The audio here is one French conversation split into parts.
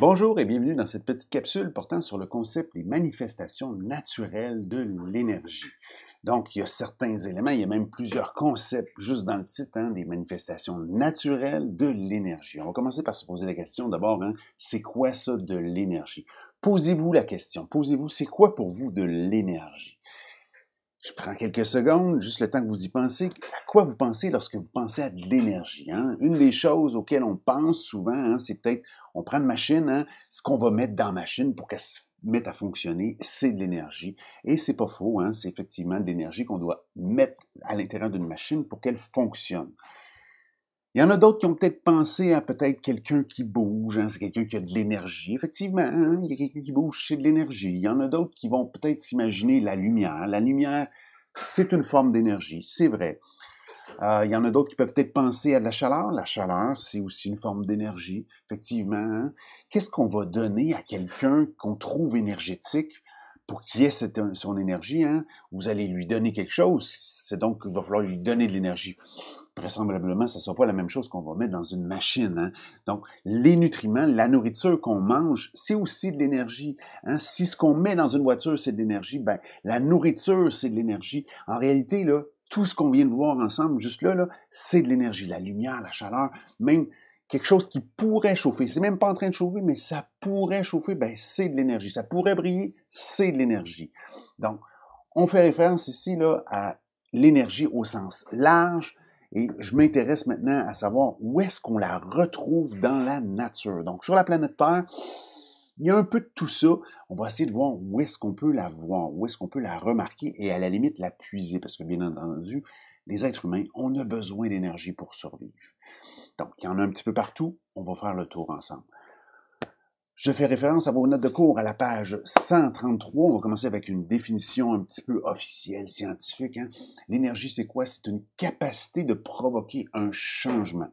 Bonjour et bienvenue dans cette petite capsule portant sur le concept des manifestations naturelles de l'énergie. Donc, il y a certains éléments, il y a même plusieurs concepts juste dans le titre, hein, des manifestations naturelles de l'énergie. On va commencer par se poser la question d'abord, hein, c'est quoi ça de l'énergie? Posez-vous la question, posez-vous, c'est quoi pour vous de l'énergie? Je prends quelques secondes, juste le temps que vous y pensez. À quoi vous pensez lorsque vous pensez à de l'énergie? Hein? Une des choses auxquelles on pense souvent, hein, c'est peut-être, on prend une machine, hein, ce qu'on va mettre dans la machine pour qu'elle se mette à fonctionner, c'est de l'énergie. Et c'est pas faux, c'est effectivement de l'énergie qu'on doit mettre à l'intérieur d'une machine pour qu'elle fonctionne. Il y en a d'autres qui ont peut-être pensé à peut-être quelqu'un qui bouge, hein, c'est quelqu'un qui a de l'énergie. Effectivement, hein, il y a quelqu'un qui bouge, c'est de l'énergie. Il y en a d'autres qui vont peut-être s'imaginer la lumière. La lumière, c'est une forme d'énergie, c'est vrai. Euh, il y en a d'autres qui peuvent peut-être penser à de la chaleur. La chaleur, c'est aussi une forme d'énergie, effectivement. Hein. Qu'est-ce qu'on va donner à quelqu'un qu'on trouve énergétique? pour qu'il ait euh, son énergie, hein, vous allez lui donner quelque chose, c'est donc il va falloir lui donner de l'énergie. Vraisemblablement, ce ne sera pas la même chose qu'on va mettre dans une machine. Hein. Donc, les nutriments, la nourriture qu'on mange, c'est aussi de l'énergie. Hein. Si ce qu'on met dans une voiture, c'est de l'énergie, ben, la nourriture, c'est de l'énergie. En réalité, là, tout ce qu'on vient de voir ensemble, juste là c'est de l'énergie, la lumière, la chaleur, même quelque chose qui pourrait chauffer, c'est même pas en train de chauffer, mais ça pourrait chauffer, ben c'est de l'énergie. Ça pourrait briller, c'est de l'énergie. Donc, on fait référence ici là, à l'énergie au sens large. Et je m'intéresse maintenant à savoir où est-ce qu'on la retrouve dans la nature. Donc, sur la planète Terre, il y a un peu de tout ça. On va essayer de voir où est-ce qu'on peut la voir, où est-ce qu'on peut la remarquer et à la limite la puiser. Parce que, bien entendu, les êtres humains, on a besoin d'énergie pour survivre. Donc, il y en a un petit peu partout. On va faire le tour ensemble. Je fais référence à vos notes de cours à la page 133. On va commencer avec une définition un petit peu officielle, scientifique. Hein. L'énergie, c'est quoi? C'est une capacité de provoquer un changement.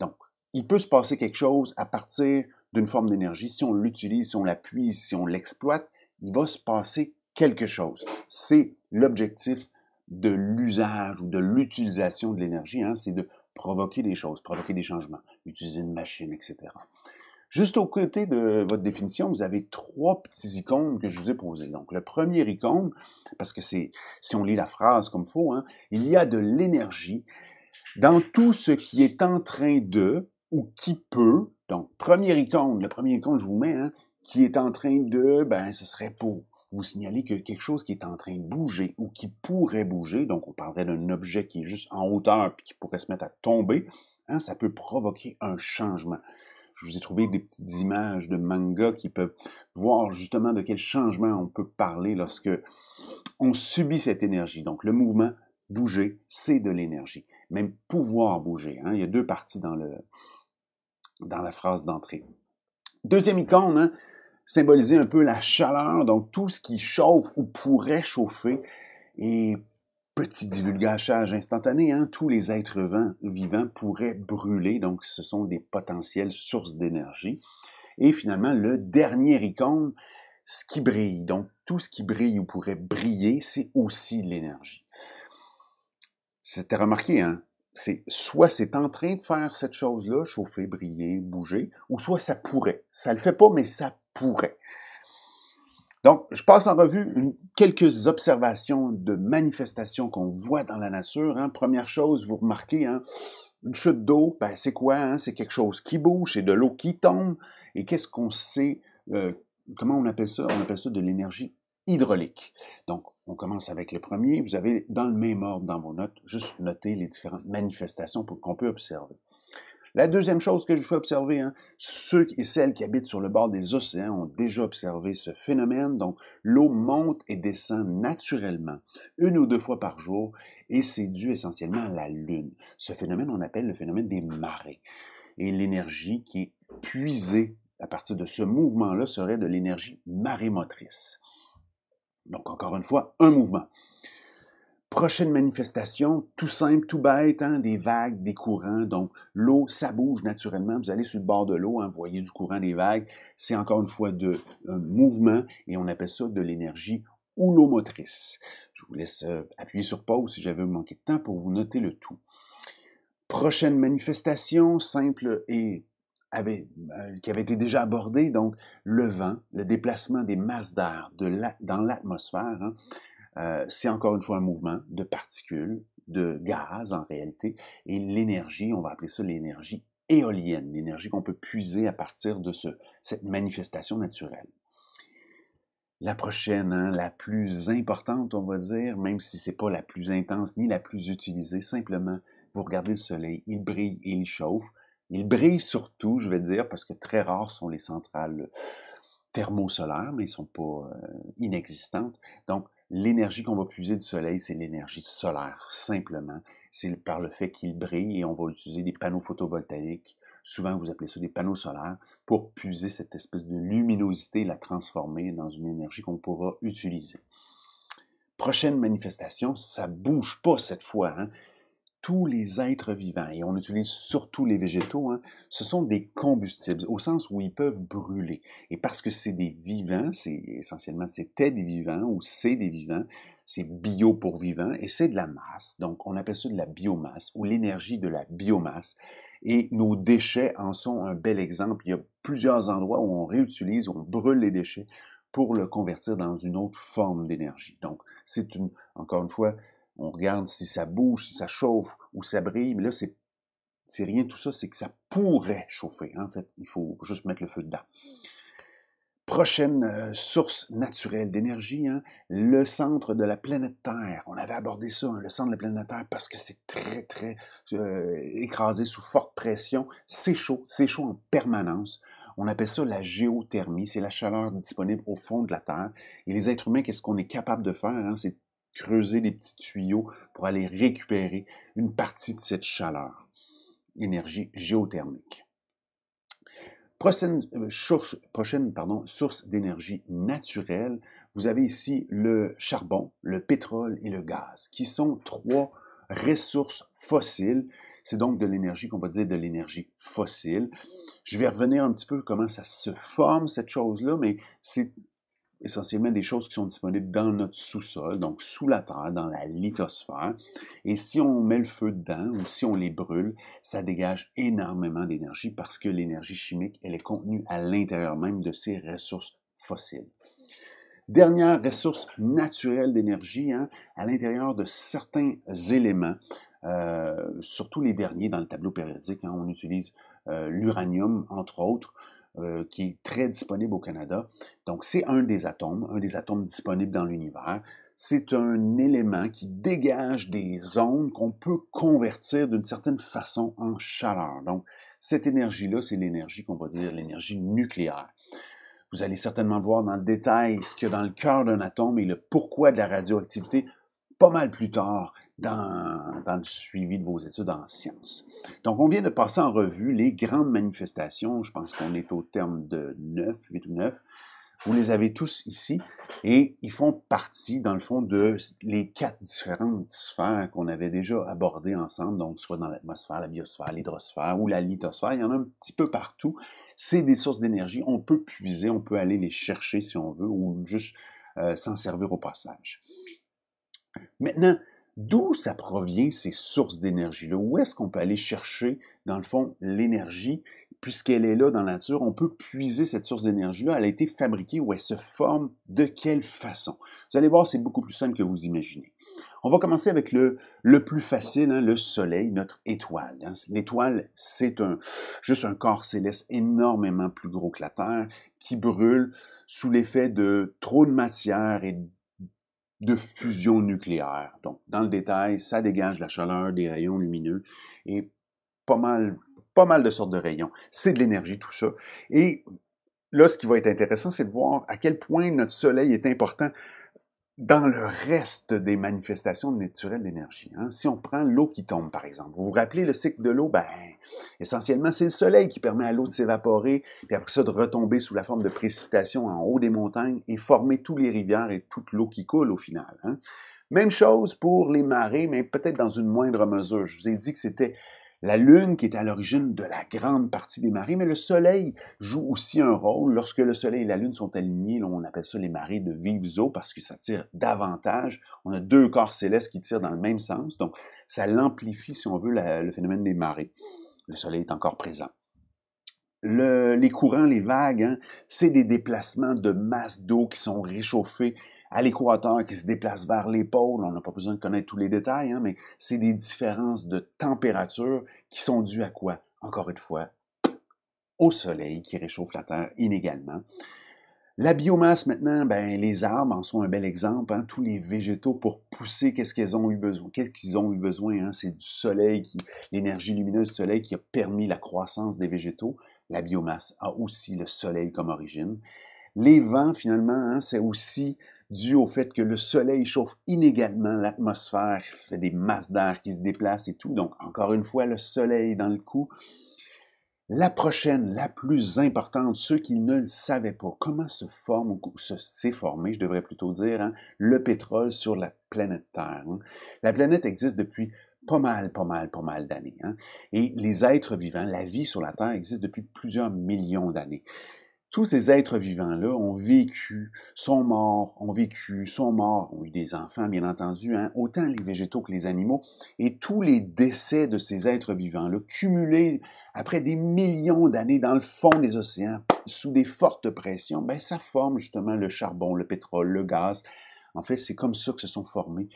Donc, il peut se passer quelque chose à partir d'une forme d'énergie. Si on l'utilise, si on l'appuie, si on l'exploite, il va se passer quelque chose. C'est l'objectif de l'usage ou de l'utilisation de l'énergie. Hein. C'est de provoquer des choses, provoquer des changements, utiliser une machine, etc. Juste aux côtés de votre définition, vous avez trois petits icônes que je vous ai posés. Donc, le premier icône, parce que c'est, si on lit la phrase comme il faut, hein, il y a de l'énergie dans tout ce qui est en train de ou qui peut. Donc, premier icône, le premier icône, je vous mets, hein, qui est en train de, ben, ce serait pour vous signaler que quelque chose qui est en train de bouger ou qui pourrait bouger, donc on parlerait d'un objet qui est juste en hauteur puis qui pourrait se mettre à tomber, hein, ça peut provoquer un changement. Je vous ai trouvé des petites images de manga qui peuvent voir justement de quel changement on peut parler lorsque on subit cette énergie. Donc le mouvement, bouger, c'est de l'énergie. Même pouvoir bouger. Hein, il y a deux parties dans, le, dans la phrase d'entrée. Deuxième icône, hein, symboliser un peu la chaleur, donc tout ce qui chauffe ou pourrait chauffer. Et petit divulgachage instantané, hein, tous les êtres vivants pourraient brûler, donc ce sont des potentielles sources d'énergie. Et finalement, le dernier icône, ce qui brille, donc tout ce qui brille ou pourrait briller, c'est aussi l'énergie. C'était remarqué, hein? c'est soit c'est en train de faire cette chose-là, chauffer, briller, bouger, ou soit ça pourrait. Ça le fait pas, mais ça pourrait. Donc, je passe en revue quelques observations de manifestations qu'on voit dans la nature. Hein. Première chose, vous remarquez, hein, une chute d'eau, ben, c'est quoi? Hein? C'est quelque chose qui bouge, c'est de l'eau qui tombe. Et qu'est-ce qu'on sait? Euh, comment on appelle ça? On appelle ça de l'énergie hydraulique. Donc, on commence avec le premier. Vous avez dans le même ordre dans vos notes, juste noter les différentes manifestations qu'on peut observer. La deuxième chose que je vous fais observer, hein, ceux et celles qui habitent sur le bord des océans ont déjà observé ce phénomène. Donc, l'eau monte et descend naturellement, une ou deux fois par jour, et c'est dû essentiellement à la Lune. Ce phénomène, on appelle le phénomène des marées. Et l'énergie qui est puisée à partir de ce mouvement-là serait de l'énergie marémotrice. Donc, encore une fois, un mouvement. Prochaine manifestation, tout simple, tout bête, hein, des vagues, des courants. Donc, l'eau, ça bouge naturellement. Vous allez sur le bord de l'eau, hein, vous voyez du courant, des vagues. C'est encore une fois de un mouvement et on appelle ça de l'énergie motrice. Je vous laisse euh, appuyer sur pause si j'avais manqué de temps pour vous noter le tout. Prochaine manifestation, simple et avait, euh, qui avait été déjà abordé, donc le vent, le déplacement des masses d'air de dans l'atmosphère, hein, euh, c'est encore une fois un mouvement de particules, de gaz en réalité, et l'énergie, on va appeler ça l'énergie éolienne, l'énergie qu'on peut puiser à partir de ce, cette manifestation naturelle. La prochaine, hein, la plus importante, on va dire, même si c'est pas la plus intense ni la plus utilisée, simplement, vous regardez le soleil, il brille et il chauffe. Il brille surtout, je vais dire, parce que très rares sont les centrales euh, thermosolaires, mais ils ne sont pas euh, inexistantes. Donc, l'énergie qu'on va puiser du soleil, c'est l'énergie solaire, simplement. C'est par le fait qu'il brille et on va utiliser des panneaux photovoltaïques. Souvent, vous appelez ça des panneaux solaires pour puiser cette espèce de luminosité la transformer dans une énergie qu'on pourra utiliser. Prochaine manifestation, ça bouge pas cette fois. Hein? tous les êtres vivants, et on utilise surtout les végétaux, hein, ce sont des combustibles, au sens où ils peuvent brûler. Et parce que c'est des vivants, c'est essentiellement c'était des vivants ou c'est des vivants, c'est bio pour vivants, et c'est de la masse. Donc on appelle ça de la biomasse ou l'énergie de la biomasse. Et nos déchets en sont un bel exemple. Il y a plusieurs endroits où on réutilise, où on brûle les déchets pour le convertir dans une autre forme d'énergie. Donc, c'est une, encore une fois, on regarde si ça bouge, si ça chauffe ou ça brille, mais là, c'est rien tout ça, c'est que ça pourrait chauffer. En fait, il faut juste mettre le feu dedans. Prochaine euh, source naturelle d'énergie, hein, le centre de la planète Terre. On avait abordé ça, hein, le centre de la planète Terre, parce que c'est très, très euh, écrasé sous forte pression. C'est chaud, c'est chaud en permanence. On appelle ça la géothermie, c'est la chaleur disponible au fond de la Terre. Et les êtres humains, qu'est-ce qu'on est capable de faire? Hein? C'est creuser des petits tuyaux pour aller récupérer une partie de cette chaleur, énergie géothermique. Prochaine, euh, source, source d'énergie naturelle, vous avez ici le charbon, le pétrole et le gaz, qui sont trois ressources fossiles. C'est donc de l'énergie qu'on va dire de l'énergie fossile. Je vais revenir un petit peu comment ça se forme, cette chose-là, mais c'est essentiellement des choses qui sont disponibles dans notre sous-sol, donc sous la terre, dans la lithosphère. Et si on met le feu dedans ou si on les brûle, ça dégage énormément d'énergie parce que l'énergie chimique, elle est contenue à l'intérieur même de ces ressources fossiles. Dernière ressource naturelle d'énergie, hein, à l'intérieur de certains éléments, euh, surtout les derniers dans le tableau périodique, hein, on utilise euh, l'uranium, entre autres, euh, qui est très disponible au Canada. Donc, c'est un des atomes, un des atomes disponibles dans l'univers. C'est un élément qui dégage des ondes qu'on peut convertir d'une certaine façon en chaleur. Donc, cette énergie-là, c'est l'énergie qu'on va dire l'énergie nucléaire. Vous allez certainement voir dans le détail ce qu'il y a dans le cœur d'un atome et le pourquoi de la radioactivité pas mal plus tard dans, dans, le suivi de vos études en sciences. Donc, on vient de passer en revue les grandes manifestations. Je pense qu'on est au terme de 9, 8 ou 9. Vous les avez tous ici et ils font partie, dans le fond, de les quatre différentes sphères qu'on avait déjà abordées ensemble, donc soit dans l'atmosphère, la biosphère, l'hydrosphère ou la lithosphère. Il y en a un petit peu partout. C'est des sources d'énergie. On peut puiser, on peut aller les chercher si on veut ou juste euh, s'en servir au passage. Maintenant, d'où ça provient ces sources d'énergie-là? Où est-ce qu'on peut aller chercher, dans le fond, l'énergie? Puisqu'elle est là dans la nature, on peut puiser cette source d'énergie-là. Elle a été fabriquée ou elle se forme de quelle façon? Vous allez voir, c'est beaucoup plus simple que vous imaginez. On va commencer avec le, le plus facile, hein, le soleil, notre étoile. Hein. L'étoile, c'est un, juste un corps céleste énormément plus gros que la Terre qui brûle sous l'effet de trop de matière et de fusion nucléaire. Donc, dans le détail, ça dégage la chaleur, des rayons lumineux et pas mal, pas mal de sortes de rayons. C'est de l'énergie, tout ça. Et là, ce qui va être intéressant, c'est de voir à quel point notre Soleil est important dans le reste des manifestations naturelles d'énergie. Hein. Si on prend l'eau qui tombe, par exemple, vous vous rappelez le cycle de l'eau, ben, essentiellement, c'est le soleil qui permet à l'eau de s'évaporer, puis après ça, de retomber sous la forme de précipitations en haut des montagnes et former tous les rivières et toute l'eau qui coule au final. Hein. Même chose pour les marées, mais peut-être dans une moindre mesure. Je vous ai dit que c'était la Lune qui est à l'origine de la grande partie des marées, mais le Soleil joue aussi un rôle. Lorsque le Soleil et la Lune sont alignés, on appelle ça les marées de eaux parce que ça tire davantage. On a deux corps célestes qui tirent dans le même sens, donc ça l'amplifie, si on veut, le phénomène des marées. Le Soleil est encore présent. les courants, les vagues, hein, c'est des déplacements de masses d'eau qui sont réchauffées à l'équateur qui se déplace vers les pôles. On n'a pas besoin de connaître tous les détails, hein, mais c'est des différences de température qui sont dues à quoi? Encore une fois, au soleil qui réchauffe la Terre inégalement. La biomasse maintenant, ben, les arbres en sont un bel exemple. Hein. Tous les végétaux pour pousser, qu'est-ce qu'ils ont eu besoin Qu'est-ce qu'ils ont eu besoin hein? C'est du soleil, qui, l'énergie lumineuse du soleil qui a permis la croissance des végétaux. La biomasse a aussi le soleil comme origine. Les vents, finalement, c'est aussi dû au fait que le soleil chauffe inégalement l'atmosphère, fait des masses d'air qui se déplacent et tout. Donc, encore une fois, le soleil dans le coup. La prochaine, la plus importante, ceux qui ne le savaient pas, comment se forme, ou se s'est formé, je devrais plutôt dire, hein, le pétrole sur la planète Terre. Hein. La planète existe depuis pas mal, pas mal, pas mal d'années. Hein. Et les êtres vivants, la vie sur la Terre existe depuis plusieurs millions d'années tous ces êtres vivants-là ont vécu, sont morts, ont vécu, sont morts, ont eu des enfants, bien entendu, hein, autant les végétaux que les animaux, et tous les décès de ces êtres vivants-là, cumulés après des millions d'années dans le fond des océans, sous des fortes pressions, ben, ça forme justement le charbon, le pétrole, le gaz. En fait, c'est comme ça que se sont formés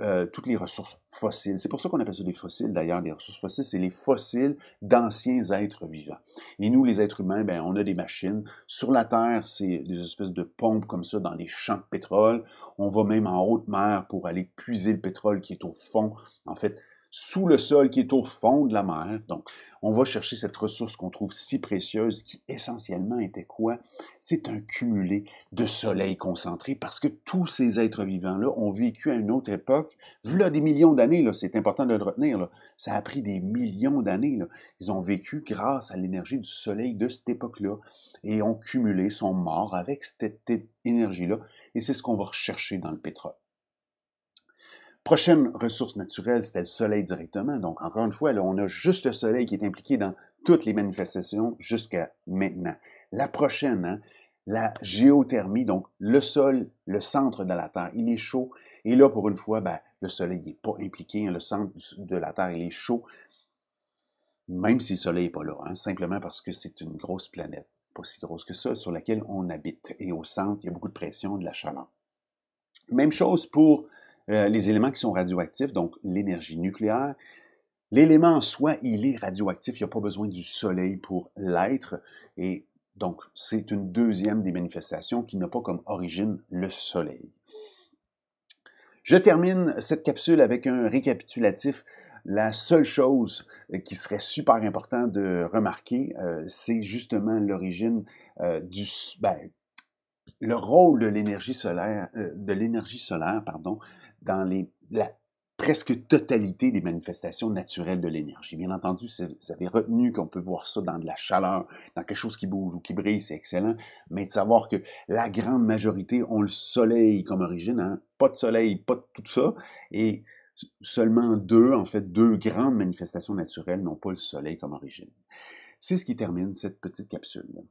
euh, toutes les ressources fossiles. C'est pour ça qu'on appelle ça des fossiles, d'ailleurs. Les ressources fossiles, c'est les fossiles d'anciens êtres vivants. Et nous, les êtres humains, ben, on a des machines. Sur la Terre, c'est des espèces de pompes comme ça dans les champs de pétrole. On va même en haute mer pour aller puiser le pétrole qui est au fond. En fait, sous le sol, qui est au fond de la mer. Donc, on va chercher cette ressource qu'on trouve si précieuse, qui essentiellement était quoi? C'est un cumulé de soleil concentré, parce que tous ces êtres vivants-là ont vécu à une autre époque, voilà des millions d'années, là, c'est important de le retenir, ça a pris des millions d'années. Ils ont vécu grâce à l'énergie du soleil de cette époque-là, et ont cumulé, sont morts avec cette énergie-là, et c'est ce qu'on va rechercher dans le pétrole prochaine ressource naturelle, c'était le soleil directement. Donc, encore une fois, là, on a juste le soleil qui est impliqué dans toutes les manifestations jusqu'à maintenant. La prochaine, hein, la géothermie, donc le sol, le centre de la Terre, il est chaud. Et là, pour une fois, ben, le soleil n'est pas impliqué. Hein, le centre de la Terre, il est chaud, même si le soleil n'est pas là, hein, simplement parce que c'est une grosse planète, pas si grosse que ça, sur laquelle on habite. Et au centre, il y a beaucoup de pression, de la chaleur. Même chose pour euh, les éléments qui sont radioactifs, donc l'énergie nucléaire. L'élément en soi, il est radioactif, il n'y a pas besoin du soleil pour l'être. Et donc, c'est une deuxième des manifestations qui n'a pas comme origine le soleil. Je termine cette capsule avec un récapitulatif. La seule chose qui serait super important de remarquer, euh, c'est justement l'origine euh, du... Ben, le rôle de l'énergie solaire, de l'énergie solaire, pardon, dans la presque totalité des manifestations naturelles de l'énergie. Bien entendu, vous avez retenu qu'on peut voir ça dans de la chaleur, dans quelque chose qui bouge ou qui brille, c'est excellent, mais de savoir que la grande majorité ont le soleil comme origine, hein. pas de soleil, pas de tout ça, et seulement deux, en fait, deux grandes manifestations naturelles n'ont pas le soleil comme origine. C'est ce qui termine cette petite capsule.